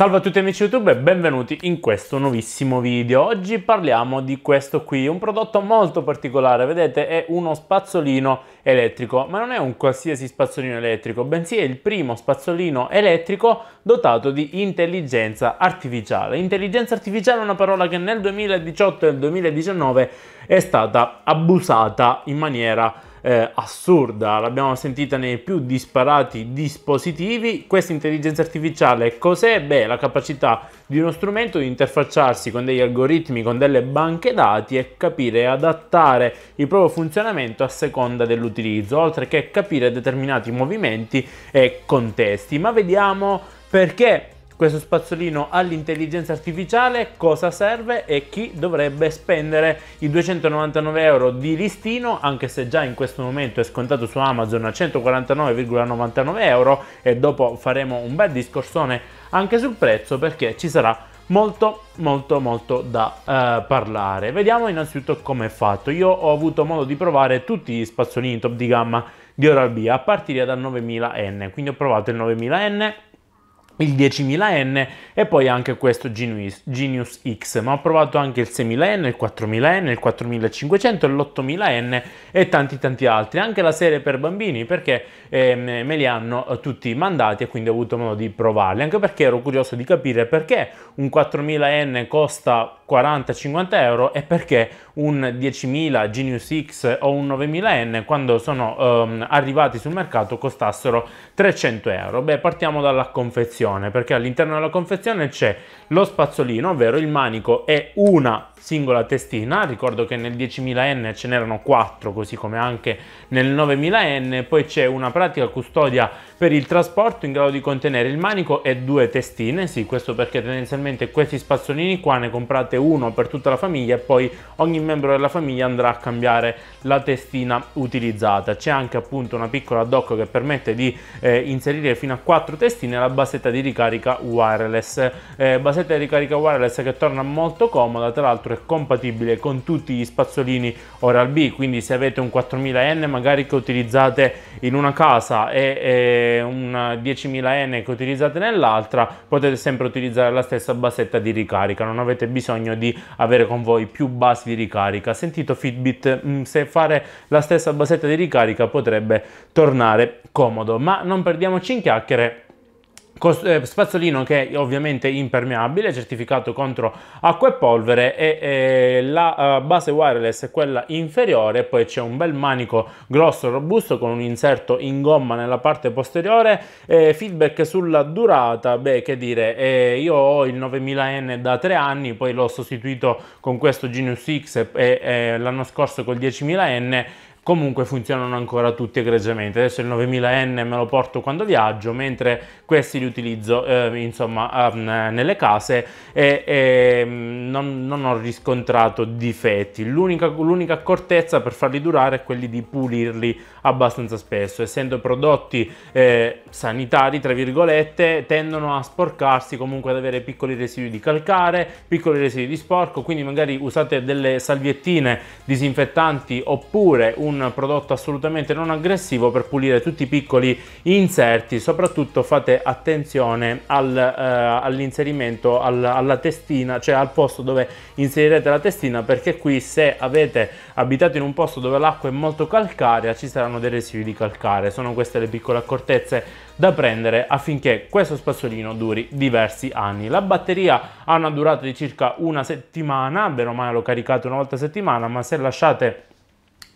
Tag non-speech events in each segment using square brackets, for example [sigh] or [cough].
Salve a tutti amici YouTube e benvenuti in questo nuovissimo video. Oggi parliamo di questo qui, un prodotto molto particolare, vedete è uno spazzolino elettrico, ma non è un qualsiasi spazzolino elettrico, bensì è il primo spazzolino elettrico dotato di intelligenza artificiale. Intelligenza artificiale è una parola che nel 2018 e nel 2019 è stata abusata in maniera eh, assurda, l'abbiamo sentita nei più disparati dispositivi. Questa intelligenza artificiale cos'è? Beh, la capacità di uno strumento di interfacciarsi con degli algoritmi, con delle banche dati e capire e adattare il proprio funzionamento a seconda dell'utilizzo, oltre che capire determinati movimenti e contesti. Ma vediamo perché questo spazzolino all'intelligenza artificiale, cosa serve e chi dovrebbe spendere i 299 euro di listino, anche se già in questo momento è scontato su Amazon a 149,99 euro e dopo faremo un bel discorsone anche sul prezzo perché ci sarà molto molto molto da eh, parlare vediamo innanzitutto come è fatto io ho avuto modo di provare tutti gli spazzolini top di gamma di Oral-B a partire dal 9000N quindi ho provato il 9000N il 10.000N e poi anche questo Genius, Genius, X, ma ho provato anche il 6.000N, il 4.000N, il 4.500, l'8.000N e tanti tanti altri, anche la serie per bambini perché eh, me li hanno eh, tutti mandati e quindi ho avuto modo di provarli, anche perché ero curioso di capire perché un 4.000N costa 40-50 euro è perché un 10.000 Genius X o un 9000N quando sono um, arrivati sul mercato costassero 300 euro. Beh, partiamo dalla confezione perché all'interno della confezione c'è lo spazzolino, ovvero il manico e una singola testina. Ricordo che nel 10.000N ce n'erano 4, così come anche nel 9000N. Poi c'è una pratica custodia per il trasporto in grado di contenere il manico e due testine. Sì, questo perché tendenzialmente questi spazzolini qua ne comprate uno per tutta la famiglia e poi ogni membro della famiglia andrà a cambiare la testina utilizzata. C'è anche appunto una piccola dock che permette di eh, inserire fino a quattro testine la basetta di ricarica wireless. Eh, basetta di ricarica wireless che torna molto comoda, tra l'altro è compatibile con tutti gli spazzolini Oral B, quindi se avete un 4000N magari che utilizzate in una casa e, e un 10.000N che utilizzate nell'altra, potete sempre utilizzare la stessa basetta di ricarica, non avete bisogno bisogno di avere con voi più basi di ricarica. Sentito Fitbit, mm, se fare la stessa basetta di ricarica potrebbe tornare comodo, ma non perdiamoci in chiacchiere eh, spazzolino che è ovviamente impermeabile, certificato contro acqua e polvere e, e la uh, base wireless è quella inferiore, poi c'è un bel manico grosso e robusto con un inserto in gomma nella parte posteriore, eh, feedback sulla durata, beh che dire, eh, io ho il 9000N da tre anni, poi l'ho sostituito con questo Genius X e, e eh, l'anno scorso col 10000N comunque funzionano ancora tutti egregiamente. Adesso il 9000N me lo porto quando viaggio, mentre questi li utilizzo eh, insomma, eh, nelle case e, e mm, non, non, ho riscontrato difetti. L'unica, l'unica accortezza per farli durare è quella di pulirli abbastanza spesso, essendo prodotti eh, sanitari, tra virgolette, tendono a sporcarsi, comunque ad avere piccoli residui di calcare, piccoli residui di sporco, quindi magari usate delle salviettine disinfettanti oppure un prodotto assolutamente non aggressivo per pulire tutti i piccoli inserti, soprattutto fate attenzione al, eh, all'inserimento al, alla testina, cioè al posto dove inserirete la testina perché qui se avete abitato in un posto dove l'acqua è molto calcarea ci saranno dei residui di calcare, sono queste le piccole accortezze da prendere affinché questo spazzolino duri diversi anni. La batteria ha una durata di circa una settimana, bene o male l'ho caricato una volta a settimana, ma se lasciate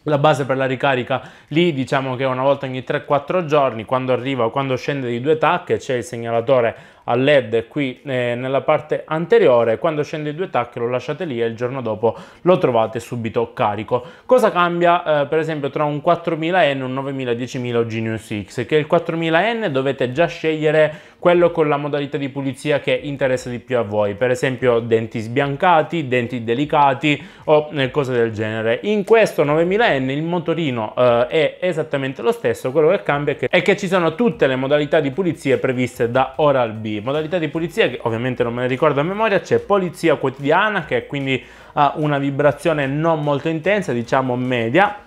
la base per la ricarica lì diciamo che una volta ogni 3-4 giorni quando arriva o quando scende di due tacche c'è il segnalatore al LED qui eh, nella parte anteriore, quando scende i due tacchi lo lasciate lì e il giorno dopo lo trovate subito carico. Cosa cambia eh, per esempio tra un 4000N, un 9000, 10000 Genius X? Che il 4000N dovete già scegliere quello con la modalità di pulizia che interessa di più a voi, per esempio denti sbiancati, denti delicati o eh, cose del genere. In questo 9000N il motorino eh, è esattamente lo stesso, quello che cambia è che, è che ci sono tutte le modalità di pulizia previste da Oral-B modalità di pulizia, che ovviamente non me ne ricordo a memoria, c'è polizia quotidiana che quindi ha una vibrazione non molto intensa, diciamo media,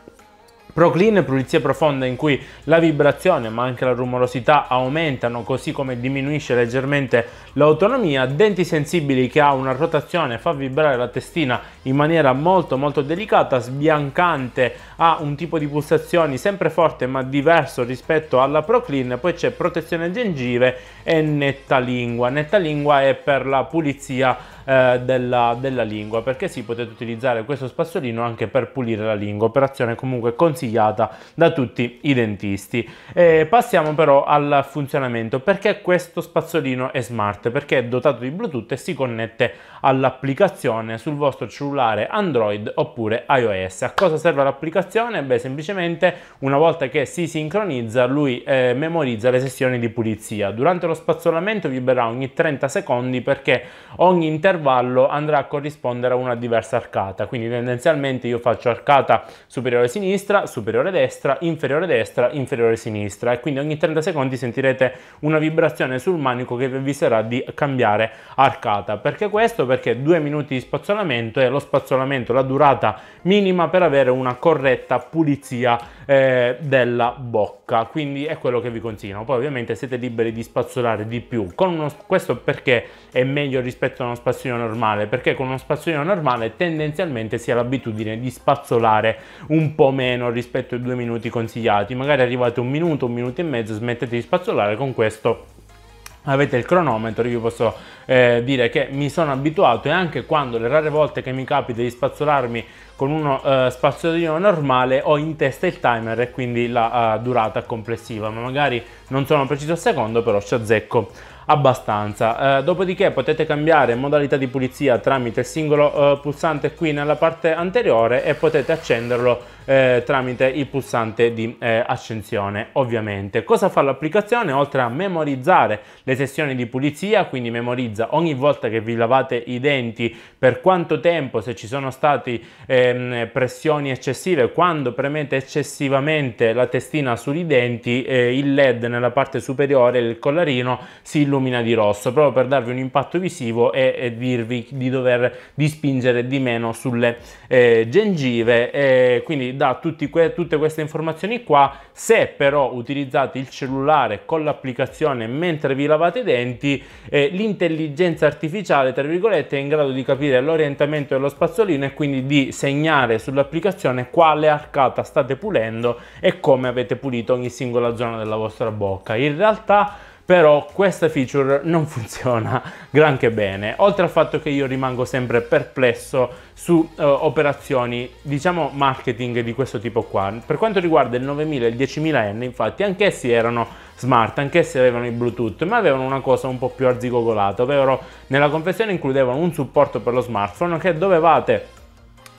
ProClean, pulizia profonda in cui la vibrazione ma anche la rumorosità aumentano così come diminuisce leggermente l'autonomia, denti sensibili che ha una rotazione, fa vibrare la testina in maniera molto molto delicata, sbiancante, ha un tipo di pulsazioni sempre forte ma diverso rispetto alla ProClean, poi c'è protezione gengive e netta lingua, netta lingua è per la pulizia eh, della, della, lingua perché sì potete utilizzare questo spazzolino anche per pulire la lingua operazione comunque consigliata da tutti i dentisti eh, passiamo però al funzionamento perché questo spazzolino è smart perché è dotato di bluetooth e si connette all'applicazione sul vostro cellulare android oppure ios a cosa serve l'applicazione beh semplicemente una volta che si sincronizza lui eh, memorizza le sessioni di pulizia durante lo spazzolamento vibrerà ogni 30 secondi perché ogni intervallo intervallo andrà a corrispondere a una diversa arcata, quindi tendenzialmente io faccio arcata superiore sinistra, superiore destra, inferiore destra, inferiore sinistra e quindi ogni 30 secondi sentirete una vibrazione sul manico che vi avviserà di cambiare arcata. Perché questo? Perché due minuti di spazzolamento è lo spazzolamento, la durata minima per avere una corretta pulizia eh, della bocca, quindi è quello che vi consiglio. Poi ovviamente siete liberi di spazzolare di più, uno, questo perché è meglio rispetto a uno spazzolino normale, perché con uno spazzolino normale tendenzialmente si ha l'abitudine di spazzolare un po' meno rispetto ai due minuti consigliati, magari arrivate un minuto, un minuto e mezzo, smettete di spazzolare, con questo avete il cronometro, io posso eh, dire che mi sono abituato e anche quando le rare volte che mi capita di spazzolarmi con uno eh, spazzolino normale ho in testa il timer e quindi la uh, durata complessiva, ma magari non sono preciso al secondo però ci azzecco abbastanza. Eh, dopodiché potete cambiare modalità di pulizia tramite il singolo eh, pulsante qui nella parte anteriore e potete accenderlo eh, tramite il pulsante di eh, accensione ovviamente. Cosa fa l'applicazione? Oltre a memorizzare le sessioni di pulizia, quindi memorizza ogni volta che vi lavate i denti, per quanto tempo, se ci sono state ehm, pressioni eccessive, quando premete eccessivamente la testina sui denti, eh, il led nella parte superiore, il collarino, si illumina illumina di rosso, proprio per darvi un impatto visivo e, e dirvi di dover spingere di meno sulle eh, gengive. E eh, quindi da que tutte queste informazioni qua, se però utilizzate il cellulare con l'applicazione mentre vi lavate i denti, eh, l'intelligenza artificiale, tra virgolette, è in grado di capire l'orientamento dello spazzolino e quindi di segnare sull'applicazione quale arcata state pulendo e come avete pulito ogni singola zona della vostra bocca. In realtà però questa feature non [laughs] funziona granché bene, oltre al fatto che io rimango sempre perplesso su eh, operazioni, diciamo, marketing di questo tipo qua. Per quanto riguarda il 9000 e il 10000N, infatti, anch'essi erano smart, anch'essi avevano il Bluetooth, ma avevano una cosa un po' più arzigogolata, ovvero nella confezione includevano un supporto per lo smartphone che dovevate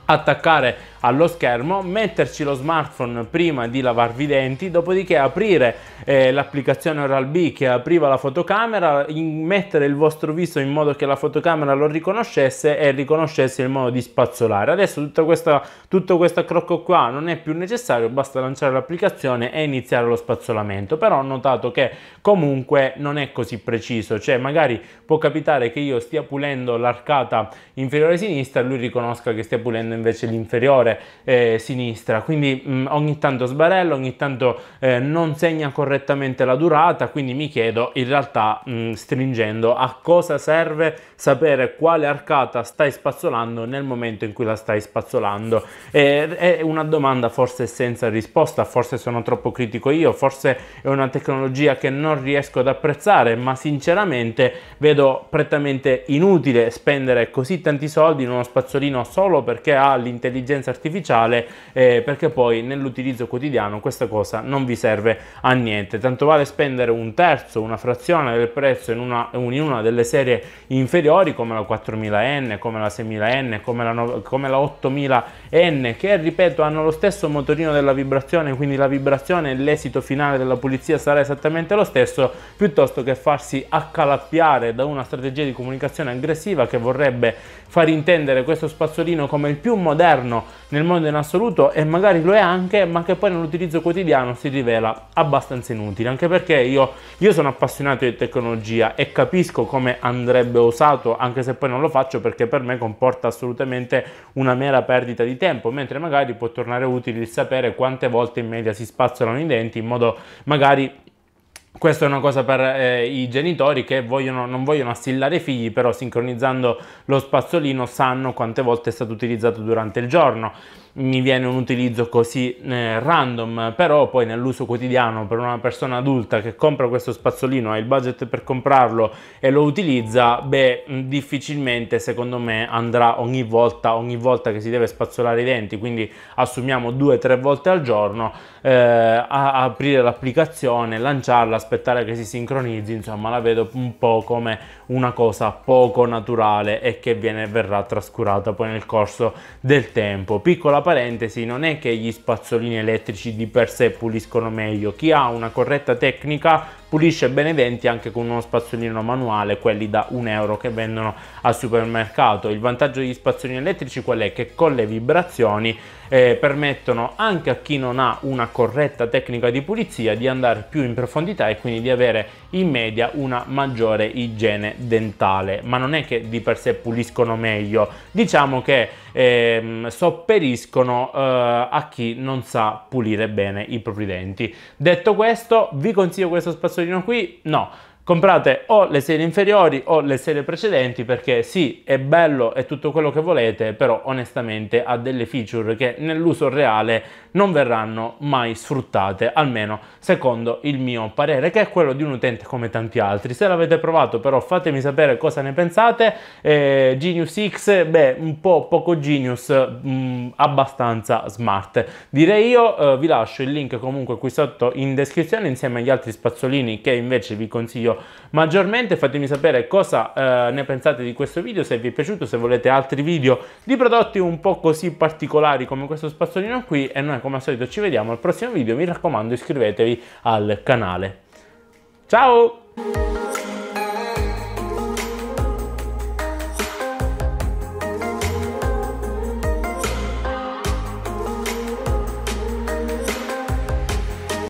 attaccare allo schermo, metterci lo smartphone prima di lavarvi i denti, dopodiché aprire eh, l'applicazione Oral-B che apriva la fotocamera, mettere il vostro viso in modo che la fotocamera lo riconoscesse e riconoscesse il modo di spazzolare. Adesso tutto questo, tutto questo accrocco qua non è più necessario, basta lanciare l'applicazione e iniziare lo spazzolamento, però ho notato che comunque non è così preciso, cioè magari può capitare che io stia pulendo l'arcata inferiore sinistra e lui riconosca che stia pulendo invece l'inferiore giocatore eh, sinistra, quindi mh, mm, ogni tanto sbarello ogni tanto eh, non segna correttamente la durata, quindi mi chiedo in realtà mh, mm, stringendo a cosa serve sapere quale arcata stai spazzolando nel momento in cui la stai spazzolando. E, eh, è una domanda forse senza risposta, forse sono troppo critico io, forse è una tecnologia che non riesco ad apprezzare, ma sinceramente vedo prettamente inutile spendere così tanti soldi in uno spazzolino solo perché ha l'intelligenza artificiale artificiale eh, perché poi nell'utilizzo quotidiano questa cosa non vi serve a niente. Tanto vale spendere un terzo, una frazione del prezzo in una, in una delle serie inferiori come la 4000N, come la 6000N, come la, come la 8000N che ripeto hanno lo stesso motorino della vibrazione quindi la vibrazione e l'esito finale della pulizia sarà esattamente lo stesso piuttosto che farsi accalappiare da una strategia di comunicazione aggressiva che vorrebbe far intendere questo spazzolino come il più moderno nel mondo in assoluto e magari lo è anche, ma che poi nell'utilizzo quotidiano si rivela abbastanza inutile, anche perché io, io sono appassionato di tecnologia e capisco come andrebbe usato, anche se poi non lo faccio perché per me comporta assolutamente una mera perdita di tempo, mentre magari può tornare utile il sapere quante volte in media si spazzolano i denti in modo magari questa è una cosa per eh, i genitori che vogliono, non vogliono assillare i figli, però sincronizzando lo spazzolino sanno quante volte è stato utilizzato durante il giorno. Mi viene un utilizzo così eh, random, però poi nell'uso quotidiano per una persona adulta che compra questo spazzolino, ha il budget per comprarlo e lo utilizza, beh, difficilmente secondo me andrà ogni volta, ogni volta che si deve spazzolare i denti, quindi assumiamo due o tre volte al giorno, eh, a aprire l'applicazione, lanciarla, aspettare che si sincronizzi, insomma la vedo un po' come una cosa poco naturale e che viene, verrà trascurata poi nel corso del tempo. Piccola parentesi, non è che gli spazzolini elettrici di per sé puliscono meglio, chi ha una corretta tecnica pulisce bene i denti anche con uno spazzolino manuale, quelli da 1 euro che vendono al supermercato. Il vantaggio degli spazzolini elettrici qual è? Che con le vibrazioni eh, permettono anche a chi non ha una corretta tecnica di pulizia di andare più in profondità e quindi di avere in media una maggiore igiene dentale, ma non è che di per sé puliscono meglio, diciamo che ehm, sopperiscono eh, a chi non sa pulire bene i propri denti. Detto questo, vi consiglio questo spazzolino qui? No, comprate o le serie inferiori o le serie precedenti perché sì, è bello e tutto quello che volete, però onestamente ha delle feature che nell'uso reale non verranno mai sfruttate, almeno secondo il mio parere, che è quello di un utente come tanti altri. Se l'avete provato però fatemi sapere cosa ne pensate. Eh, Genius X, beh, un po' poco Genius, mh, mm, abbastanza smart. Direi io, eh, vi lascio il link comunque qui sotto in descrizione insieme agli altri spazzolini che invece vi consiglio maggiormente. Fatemi sapere cosa eh, ne pensate di questo video, se vi è piaciuto, se volete altri video di prodotti un po' così particolari come questo spazzolino qui. E noi come al solito ci vediamo al prossimo video. Mi raccomando iscrivetevi al canale. Ciao!